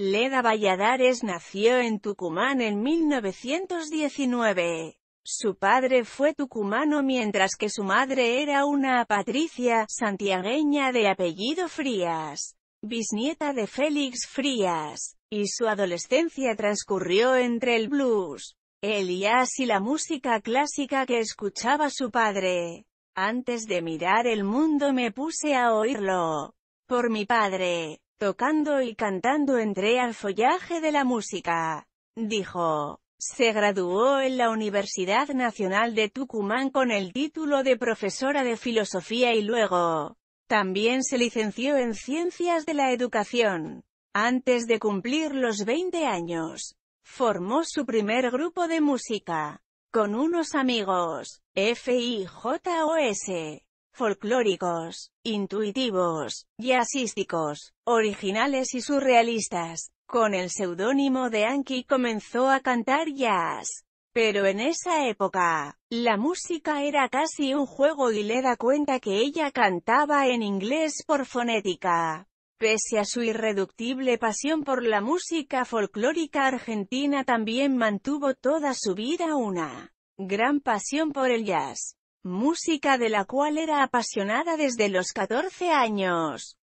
Leda Valladares nació en Tucumán en 1919. Su padre fue tucumano mientras que su madre era una patricia santiagueña de apellido Frías, bisnieta de Félix Frías, y su adolescencia transcurrió entre el blues, el jazz y la música clásica que escuchaba su padre. Antes de mirar el mundo me puse a oírlo. Por mi padre tocando y cantando entré al follaje de la música, dijo. Se graduó en la Universidad Nacional de Tucumán con el título de profesora de filosofía y luego, también se licenció en Ciencias de la Educación. Antes de cumplir los 20 años, formó su primer grupo de música, con unos amigos, FIJOS folclóricos, intuitivos, jazzísticos, originales y surrealistas. Con el seudónimo de Anki comenzó a cantar jazz. Pero en esa época, la música era casi un juego y le da cuenta que ella cantaba en inglés por fonética. Pese a su irreductible pasión por la música folclórica argentina también mantuvo toda su vida una gran pasión por el jazz música de la cual era apasionada desde los 14 años.